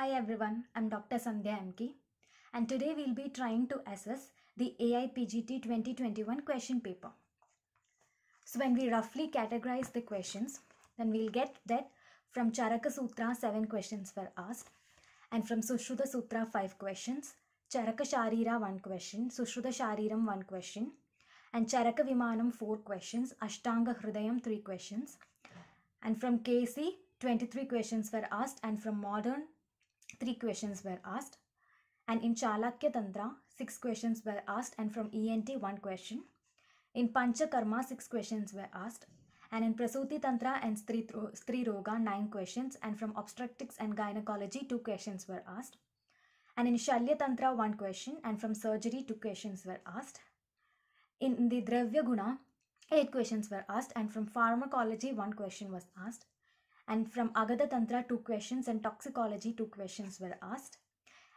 Hi everyone, I'm Dr. Sandhya MK and today we'll be trying to assess the AIPGT 2021 question paper. So when we roughly categorize the questions, then we'll get that from Charaka Sutra 7 questions were asked and from Sushruta Sutra 5 questions, Charaka Sharira 1 question, Sushruta Shariram 1 question and Charaka Vimanam 4 questions, Ashtanga Hrudayam 3 questions and from KC 23 questions were asked and from modern three questions were asked. And in Chalakya Tantra, six questions were asked, and from ENT, one question. In Panchakarma, six questions were asked. And in Prasuti Tantra and Stri, Roga, nine questions. And from Obstetrics and Gynecology, two questions were asked. And in Shalya Tantra, one question. And from Surgery, two questions were asked. In the Dravya Guna, eight questions were asked. And from Pharmacology, one question was asked. And from Agada Tantra, two questions, and toxicology, two questions were asked.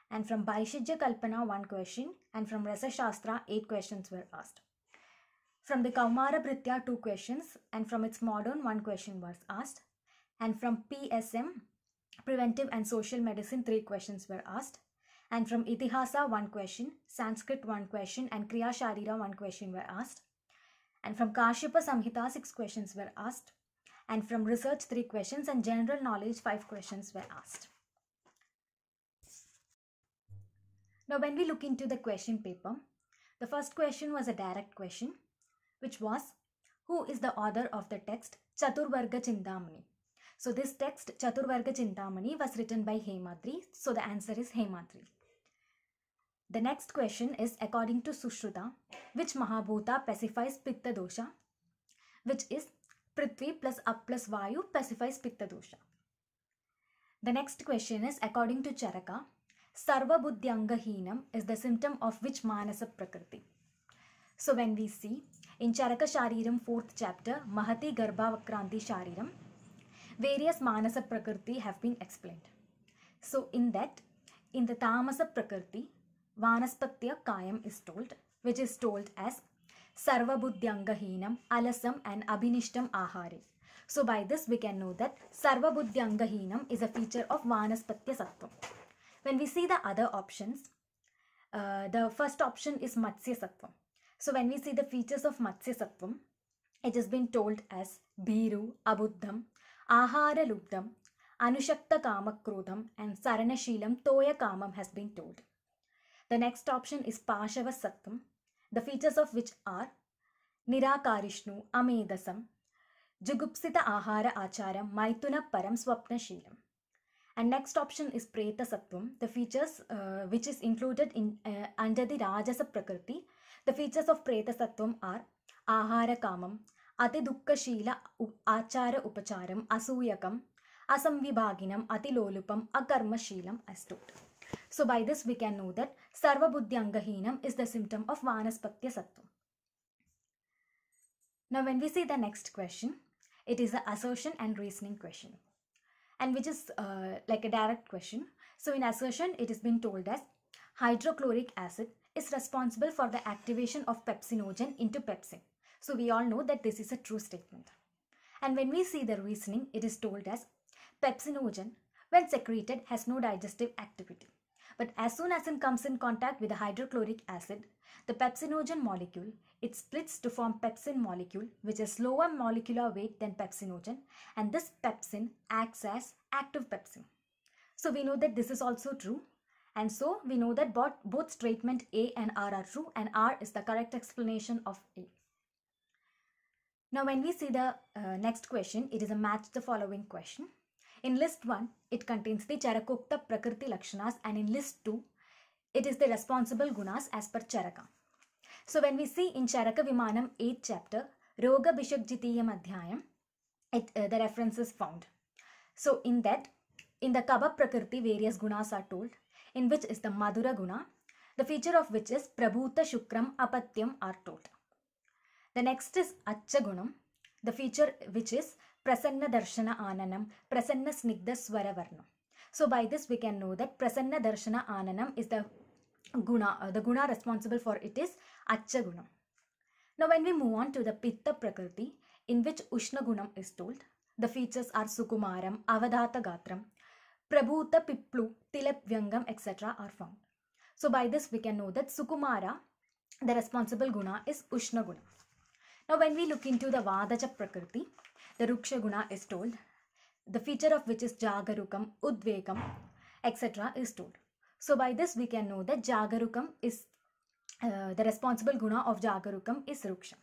And from Baishijya Kalpana, one question, and from Rasa Shastra, eight questions were asked. From the Kaumara Britya, two questions, and from its modern, one question was asked. And from PSM, Preventive and Social Medicine, three questions were asked. And from Itihasa, one question, Sanskrit, one question, and Kriya Sharira, one question were asked. And from Kashyapa Samhita, six questions were asked and from research 3 questions and general knowledge 5 questions were asked. Now when we look into the question paper, the first question was a direct question which was who is the author of the text Chaturvarga Chintamani? So this text Chaturvarga Chintamani was written by Hemadri. So the answer is Hemadri. The next question is according to Sushruta, which Mahabhuta pacifies Pitta dosha, which is prithvi plus अ plus vayu pacifies pittadosha the next question is according to Charak सर्वबुद्धि अंगहीनम is the symptom of which manas prakriti so when we see in Charak Shariram fourth chapter Mahati Garbhavakranti Shariram various manas prakriti have been explained so in that in tamas prakriti vanaspatya kayam is told which is told as सर्वबुद्धि सर्वबुद्ध्यंगहीनम अलसम and अभिनिष्टम आहारे so by this we can no that सर्वबुद्ध्यंगहीनम is a feature of vanaspatya sattva when we see the other options the first option is matsya sattva so when we see the features of matsya sattva it is been told as भीरु अबुद्धम आहार लुब्धम अनुशक्त काम क्रोधम and सरणशीलम तोय काम has been told the next option is pashava sattvam the features of which are Nirakarishnu, Amedasam, Jugupsita Ahara Acharam, Maituna Param Shilam. And next option is Preta Sattvam, the features uh, which is included in uh, under the Rajasa Prakriti. The features of Preta Sattvam are Ahara Kamam, Ati Dukkashila Achara Upacharam, Asuyatam, Asamvibhaginam, Ati atilolupam akarma shilam told. So by this we can know that Sarvabuddhyangahinam is the symptom of Vanaspatya Sattva. Now when we see the next question, it is an assertion and reasoning question and which is uh, like a direct question. So in assertion, it has been told as hydrochloric acid is responsible for the activation of pepsinogen into pepsin. So we all know that this is a true statement. And when we see the reasoning, it is told as pepsinogen when secreted has no digestive activity. But as soon as it comes in contact with the hydrochloric acid, the pepsinogen molecule, it splits to form pepsin molecule which is lower molecular weight than pepsinogen and this pepsin acts as active pepsin. So we know that this is also true and so we know that both, both statement A and R are true and R is the correct explanation of A. Now when we see the uh, next question, it is a match the following question. In list 1, it contains the Charakokta Prakriti Lakshanas and in list 2, it is the responsible gunas as per Charaka. So when we see in Charaka Vimanam 8th chapter, Roga Bishak Jitiyam Adhyayam, it, uh, the reference is found. So in that, in the Kaba Prakriti various gunas are told, in which is the Madhura guna, the feature of which is Prabhuta Shukram Apatyam are told. The next is Achagunam, the feature which is Prasanna Darshana Ananam, Prasanna Snigdha Swaravarnam. So by this we can know that Prasanna Darshana Ananam is the guna, uh, the guna responsible for it is Acha Now when we move on to the Pitta Prakriti, in which Ushna Gunam is told, the features are Sukumaram, Avadhata Gatram, Prabhuta Piplu, Tilap Vyangam, etc. are found. So by this we can know that Sukumara, the responsible guna is Ushna Guna. Now, when we look into the Vadaja Prakriti, the Ruksha Guna is told, the feature of which is Jagarukam, Udvegam, etc. is told. So, by this we can know that Jagarukam is, uh, the responsible Guna of Jagarukam is Ruksha.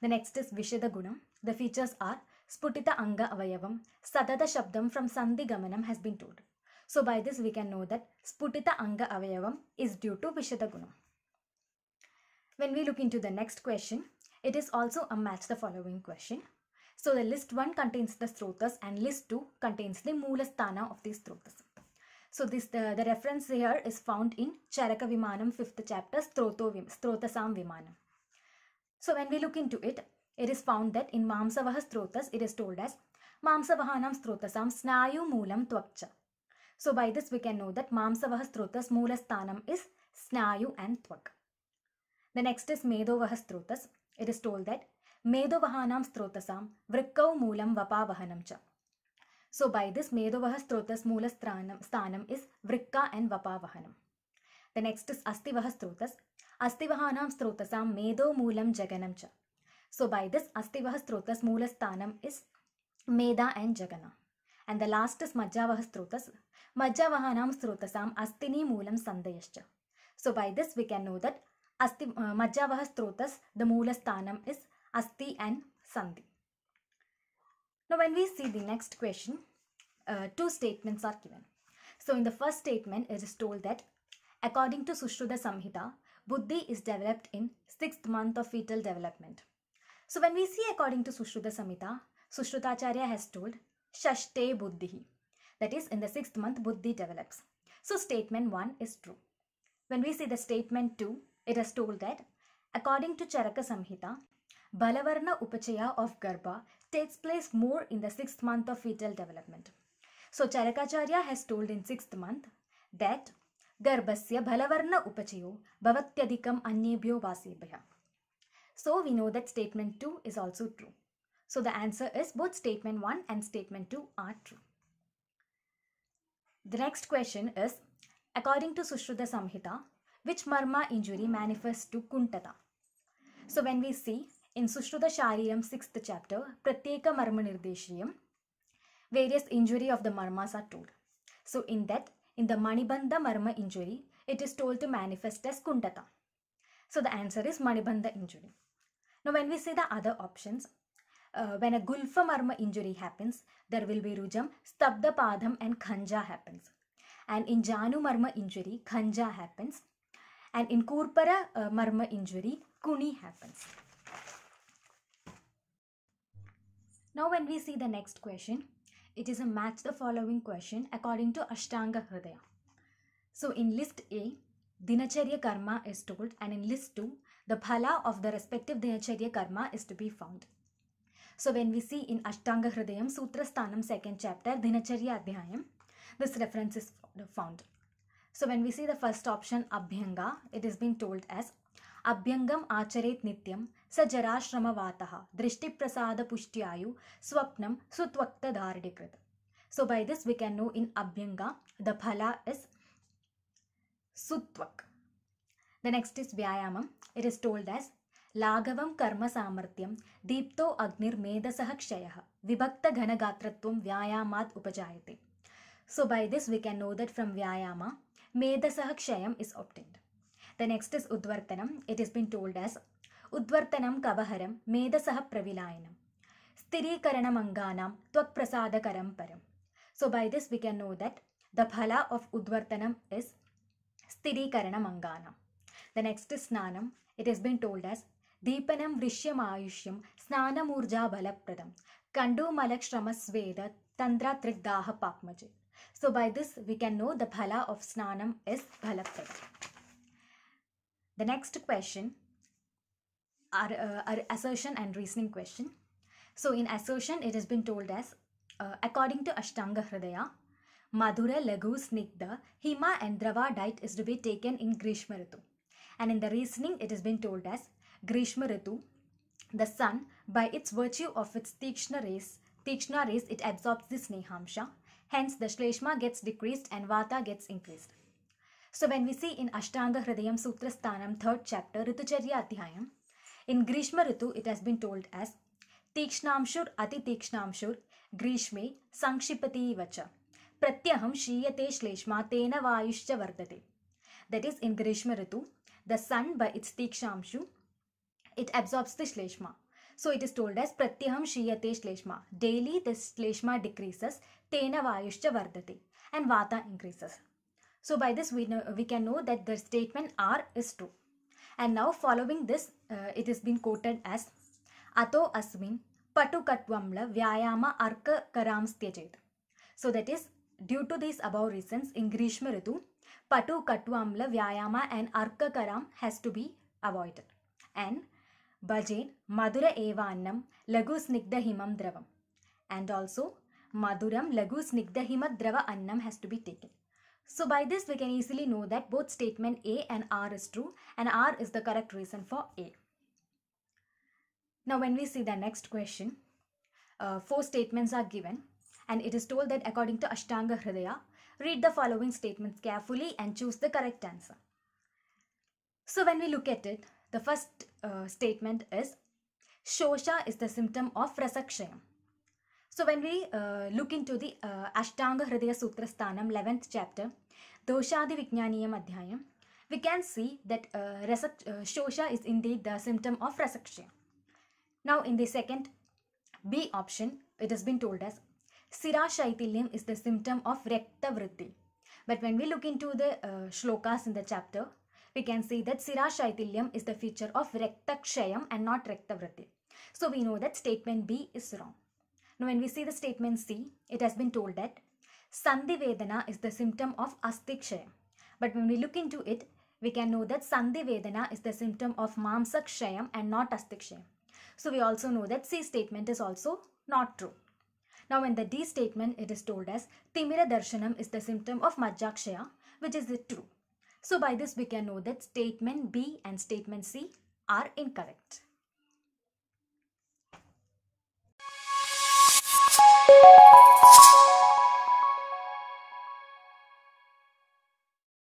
The next is Vishada guna. The features are Sputita Anga Avayavam, Sadada Shabdam from Sandhi Gamanam has been told. So by this we can know that Sputita Anga Avayavam is due to Vishada guna. When we look into the next question, it is also a match the following question. So the list 1 contains the strotas and list 2 contains the Moolasthana of these strotas. So this the, the reference here is found in Charaka Vimanam 5th chapter Stroto Strotasam Vimanam. So when we look into it, it is found that in Mamsavaha Strotas it is told as Mamsavahanam Strotasam Snayu Moolam twakcha. So by this we can know that Mamsavaha Strotas Moolasthanam is Snayu and twak. The next is Medovah Strotas. It is told that Medavahanam Strotasam Vrikkau Moolam Vapavahanam cha. So by this Medavaha Strotas Moola Sthanam is Vrikka and Vapavahanam. The next is Astivaha Strotas. Astivahanam Strotasam Medo Moolam Jaganam cha. So by this Astivaha Strotas Moola Sthanam is Meda and Jagana. And the last is Majjavaha Strotas. Majjavahanam Strotasam Astini Moolam Sandayascha. So by this we can know that Asti uh, Majjavaha Strotas, the Mula Sthanam is Asti Now when we see the next question, uh, two statements are given. So in the first statement, it is told that according to Sushruta Samhita, Buddhi is developed in sixth month of fetal development. So when we see according to Sushruta Samhita, Sushrutacharya has told Shashte Buddhi. That is in the sixth month Buddhi develops. So statement 1 is true. When we see the statement 2, it is told that, according to Charaka Samhita, Balavarna Upachaya of Garba takes place more in the sixth month of fetal development. So Charakacharya has told in sixth month that Garbasya Balavarna Upachayo Bhavatyadikam Anyebhyo Vasebhya. So we know that statement 2 is also true. So the answer is both statement 1 and statement 2 are true. The next question is, according to Sushruta Samhita, which marma injury manifests to kuntata. So when we see in Sushruta Shariram 6th chapter, Pratyeka Marma Nirdeshiyam, various injury of the marmas are told. So in that, in the Manibandha Marma injury, it is told to manifest as kuntata. So the answer is Manibandha injury. Now when we see the other options, uh, when a Gulfa Marma injury happens, there will be Rujam, Stabda Padham and Khanja happens. And in Janu Marma injury, Khanja happens and in corpora uh, marma injury, kuni happens. Now when we see the next question, it is a match the following question according to Ashtanga Hridaya. So in list A, Dinacharya karma is told and in list 2, the phala of the respective Dinacharya karma is to be found. So when we see in Ashtanga Hridayam Sutra Sthanam 2nd chapter Dinacharya Adhyayam, this reference is found. So when we see the first option Abhyanga, it is been told as अभ्यंगम आचरेत नित्यम स जराश्रमवातः दृष्टिप्रसादपुष्ट्यायु स्वप्नं सुत्वक्तधारणीकृत So by this we can know in Abhyanga the phala is Sutvak. The next is Vyayamam. It is told as Lagavam karma samartyam deepto agnir medasah kshayah vibhakta ghana gatrattvam vyayamat upajayate. So by this we can know that from Vyayama, Medhasaha Kshayam is obtained. The next is Udvartanam. It has been told as Udvartanam Kavaharam Medhasaha Pravilayanam Sthirikaranam Anganam Tvakprasadakaram Param. So by this we can know that the phala of Udvartanam is Stiri Anganam. The next is Snanam. It has been told as deepanam ദീപനം വൃശ്യമായുഷ്യം സ്നാനമൂർജാ ബലപ്രദം കണ്ടു മലക്ഷമസ്വേദ തന്ത്രാത്രിഗ്ദാഹ പാപ്മജ് so by this we can know the phala of snanam is phalaptada. The next question are, uh, are assertion and reasoning question. So in assertion it has been told as uh, according to Ashtanga Hridaya, Madhura, Lagu, Snigdha, Hima and Drava diet is to be taken in Grishma And in the reasoning it has been told as Grishma the sun by its virtue of its Tikshna rays, Tikshna rays it absorbs the Snehamsha Hence, the Shleshma gets decreased and Vata gets increased. So when we see in Ashtanga Hridayam Sutrasthanam 3rd chapter Ritucharya Adhyayam, in Grishma Ritu it has been told as Tikshnamshur Ati Tikshnamshur Grishme Sankshipati Vacha Pratyaham Shiyate Shleshma Tena Vayushcha Vardate. That is in Grishma Ritu, the sun by its Tikshnamshu, it absorbs the Shleshma. So it is told as Pratyaham Shiyate Shleshma. Daily the Shleshma decreases Tena vayushcha vardhati. And vata increases. So by this we, know, we can know that the statement R is true. And now following this, uh, it has been quoted as Ato asmin patukatvamla vyayama arka karam karamstyajet. So that is due to these above reasons in Grishma Ritu, patu katwamla vyayama and arka karam has to be avoided. And bhajen madura eva annam lagu snigdha himam dravam. And also Madhuram, Lagu, Snigdha, Himat, Drava, Annam has to be taken. So by this we can easily know that both statement A and R is true and R is the correct reason for A. Now when we see the next question, uh, four statements are given and it is told that according to Ashtanga Hridaya, read the following statements carefully and choose the correct answer. So when we look at it, the first uh, statement is Shosha is the symptom of Rasakshayam. So when we uh, look into the uh, Ashtanga Hridaya Sutra Sthanam, 11th chapter, Doshadi Vijnaniyam Adhyayam, we can see that uh, uh, Shosha is indeed the symptom of resection. Now in the second B option, it has been told as Sira Shaitilyam is the symptom of Rekta Vritti. But when we look into the uh, shlokas in the chapter, we can see that Sira Shaitilyam is the feature of Rekta Kshayam and not Rekta Vritti. So we know that statement B is wrong. Now, when we see the statement C, it has been told that Vedana is the symptom of Astikshaya. But when we look into it, we can know that Vedana is the symptom of Mamsakshayam and not astiksha. So, we also know that C statement is also not true. Now, in the D statement, it is told as Timira Darshanam is the symptom of Majjakshaya, which is true. So, by this we can know that statement B and statement C are incorrect.